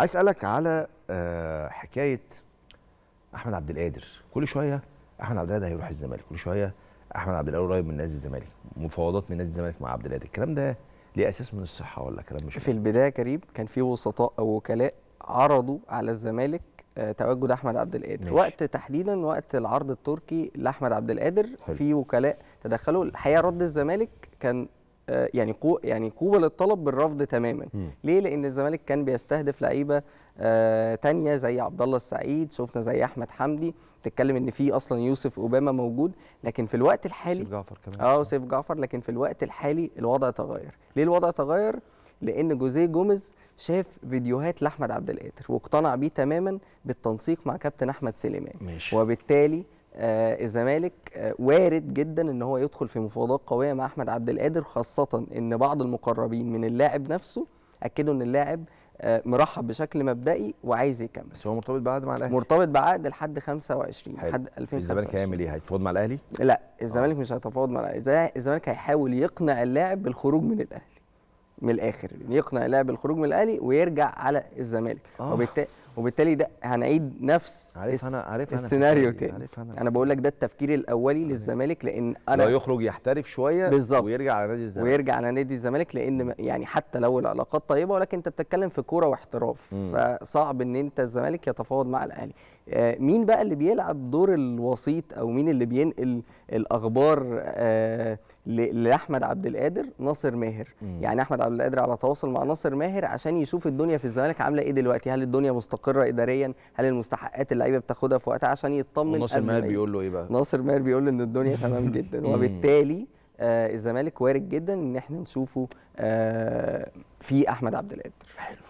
عايز اسالك على آه، حكايه احمد عبد القادر كل شويه احمد عبد القادر هيروح الزمالك كل شويه احمد عبد القادر قريب من نادي الزمالك مفاوضات من نادي الزمالك مع عبد القادر الكلام ده ليه اساس من الصحه ولا كلام مش في البدايه كريم كان في وسطاء او وكلاء عرضوا على الزمالك آه، تواجد احمد عبد القادر وقت تحديدا وقت العرض التركي لاحمد عبد القادر في وكلاء تدخلوا الحقيقه رد الزمالك كان آه، يعني يعني قوه للطلب بالرفض تماما م. ليه لان الزمالك كان بيستهدف لعيبه آه، تانية زي عبد الله السعيد شفنا زي احمد حمدي تتكلم ان في اصلا يوسف اوباما موجود لكن في الوقت الحالي سيف جعفر كمان اه سيف جعفر لكن في الوقت الحالي الوضع تغير ليه الوضع تغير لان جوزيه جوميز شاف فيديوهات لاحمد عبد القادر واقتنع بيه تماما بالتنسيق مع كابتن احمد سليمان ماشي. وبالتالي آه، الزمالك آه، وارد جدا ان هو يدخل في مفاوضات قويه مع احمد عبد القادر خاصه ان بعض المقربين من اللاعب نفسه اكدوا ان اللاعب آه، مرحب بشكل مبدئي وعايز يكمل بس هو مرتبط بعقد مع الاهلي مرتبط بعقد لحد 25 لحد 2025 الزمالك هيعمل ايه هيتفاوض مع الاهلي لا الزمالك مش هيتفاوض مع الاهلي الزمالك هيحاول يقنع اللاعب بالخروج من الاهلي من الاخر يعني يقنع اللاعب بالخروج من الاهلي ويرجع على الزمالك وبالتالي وبالتالي ده هنعيد نفس عارف انا عارف السيناريو أنا تاني عارف انا انا بقول لك ده التفكير الاولي للزمالك لان انا لو يخرج يحترف شويه بالظبط ويرجع على نادي الزمالك ويرجع على نادي الزمالك لان يعني حتى لو العلاقات طيبه ولكن انت بتتكلم في كوره واحتراف فصعب ان انت الزمالك يتفاوض مع الاهلي آه، مين بقى اللي بيلعب دور الوسيط او مين اللي بينقل الاخبار آه، لاحمد عبد القادر ناصر ماهر مم. يعني احمد عبد القادر على تواصل مع ناصر ماهر عشان يشوف الدنيا في الزمالك عامله ايه دلوقتي هل الدنيا مستقره اداريا هل المستحقات اللعيبه بتاخدها في وقتها عشان يطمن ناصر ماهر بيقول له ايه بقى ناصر ماهر بيقول له ان الدنيا تمام جدا وبالتالي آه الزمالك وارد جدا ان احنا نشوفه آه في احمد عبد القادر حلو